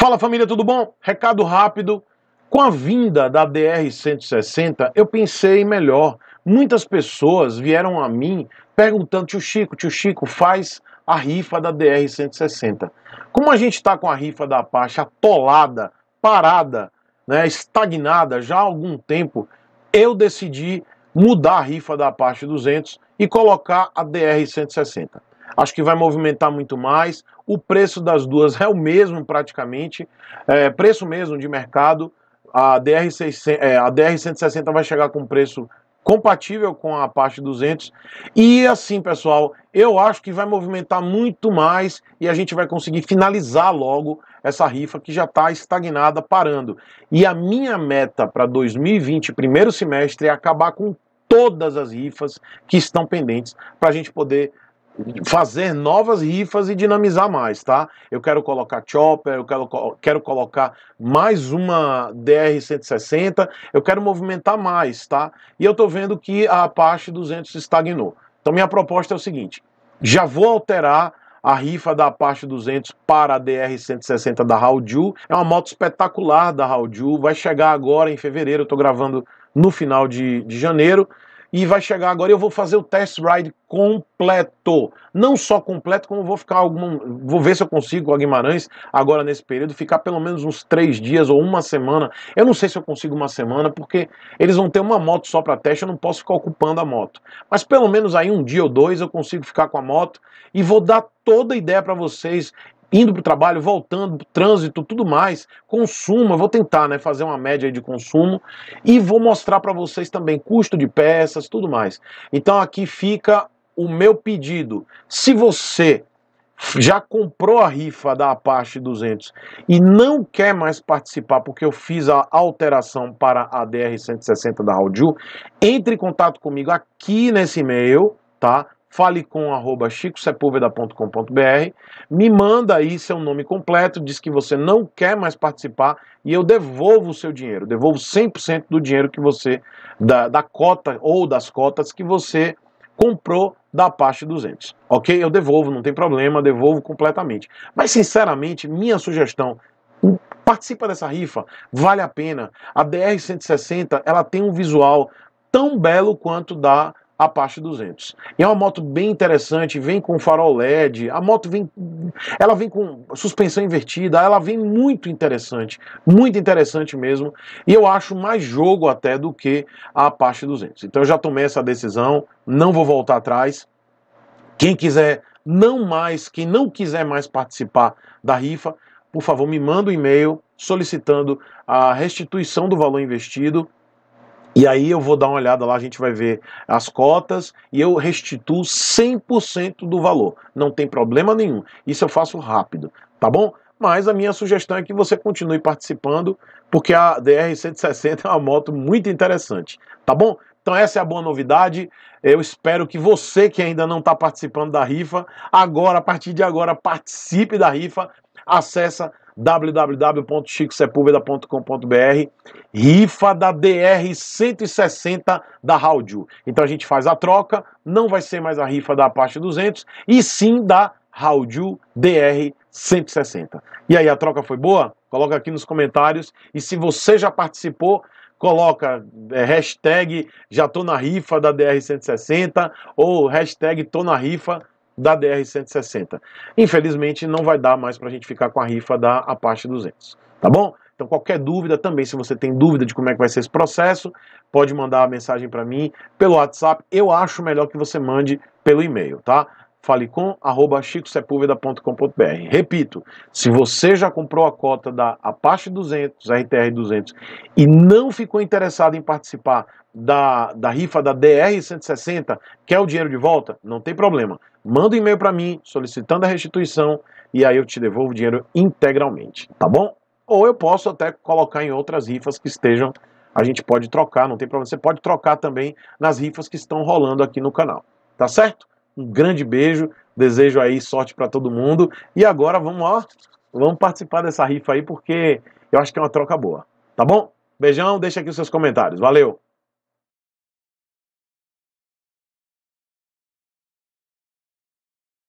Fala família, tudo bom? Recado rápido. Com a vinda da DR-160, eu pensei melhor. Muitas pessoas vieram a mim perguntando: tio Chico, tio Chico, faz a rifa da DR-160. Como a gente está com a rifa da Apache atolada, parada, né, estagnada já há algum tempo, eu decidi mudar a rifa da Apache 200 e colocar a DR-160 acho que vai movimentar muito mais. O preço das duas é o mesmo praticamente, é, preço mesmo de mercado. A dr é, a DR160 vai chegar com preço compatível com a parte 200. E assim, pessoal, eu acho que vai movimentar muito mais e a gente vai conseguir finalizar logo essa rifa que já está estagnada, parando. E a minha meta para 2020, primeiro semestre, é acabar com todas as rifas que estão pendentes para a gente poder fazer novas rifas e dinamizar mais, tá? Eu quero colocar chopper, eu quero, quero colocar mais uma DR-160, eu quero movimentar mais, tá? E eu tô vendo que a Apache 200 estagnou. Então minha proposta é o seguinte, já vou alterar a rifa da Apache 200 para a DR-160 da Hauju. É uma moto espetacular da Hauju, vai chegar agora em fevereiro, eu tô gravando no final de, de janeiro e vai chegar agora. Eu vou fazer o test ride completo. Não só completo, como vou ficar algum. Vou ver se eu consigo a Guimarães agora nesse período, ficar pelo menos uns três dias ou uma semana. Eu não sei se eu consigo uma semana, porque eles vão ter uma moto só para teste, eu não posso ficar ocupando a moto. Mas pelo menos aí um dia ou dois eu consigo ficar com a moto e vou dar toda a ideia para vocês indo para o trabalho, voltando, trânsito, tudo mais, consumo, eu vou tentar né, fazer uma média de consumo e vou mostrar para vocês também custo de peças, tudo mais. Então aqui fica o meu pedido. Se você já comprou a rifa da Apache 200 e não quer mais participar porque eu fiz a alteração para a DR 160 da Audio, entre em contato comigo aqui nesse e-mail, tá? fale com arroba chicosepulveda.com.br, me manda aí seu nome completo, diz que você não quer mais participar e eu devolvo o seu dinheiro, devolvo 100% do dinheiro que você, da, da cota ou das cotas que você comprou da parte 200, ok? Eu devolvo, não tem problema, devolvo completamente. Mas sinceramente, minha sugestão, participa dessa rifa, vale a pena. A dr 160, ela tem um visual tão belo quanto da Apache 200. E é uma moto bem interessante, vem com farol LED, a moto vem, ela vem com suspensão invertida, ela vem muito interessante, muito interessante mesmo, e eu acho mais jogo até do que a Apache 200. Então eu já tomei essa decisão, não vou voltar atrás. Quem quiser não mais, quem não quiser mais participar da rifa, por favor, me manda um e-mail solicitando a restituição do valor investido e aí eu vou dar uma olhada lá, a gente vai ver as cotas e eu restituo 100% do valor. Não tem problema nenhum. Isso eu faço rápido, tá bom? Mas a minha sugestão é que você continue participando, porque a DR160 é uma moto muito interessante, tá bom? Então essa é a boa novidade. Eu espero que você que ainda não está participando da rifa, agora, a partir de agora, participe da rifa. Acesse www.chicosepulveda.com.br, rifa da DR 160 da Rádio. Então a gente faz a troca, não vai ser mais a rifa da Apache 200, e sim da Rádio DR 160. E aí, a troca foi boa? Coloca aqui nos comentários. E se você já participou, coloca é, hashtag já tô na rifa da DR 160 ou hashtag tô na rifa da DR-160. Infelizmente, não vai dar mais para a gente ficar com a rifa da Apache 200, tá bom? Então, qualquer dúvida também, se você tem dúvida de como é que vai ser esse processo, pode mandar a mensagem para mim pelo WhatsApp. Eu acho melhor que você mande pelo e-mail, tá? falecom@chicosepulveda.com.br. Repito, se você já comprou a cota da Apache 200, RTR 200 e não ficou interessado em participar da, da rifa da DR 160, quer o dinheiro de volta? Não tem problema. Manda um e-mail para mim solicitando a restituição e aí eu te devolvo o dinheiro integralmente, tá bom? Ou eu posso até colocar em outras rifas que estejam a gente pode trocar, não tem problema. Você pode trocar também nas rifas que estão rolando aqui no canal, tá certo? Um grande beijo, desejo aí sorte para todo mundo. E agora vamos, lá vamos participar dessa rifa aí, porque eu acho que é uma troca boa. Tá bom? Beijão, deixa aqui os seus comentários. Valeu!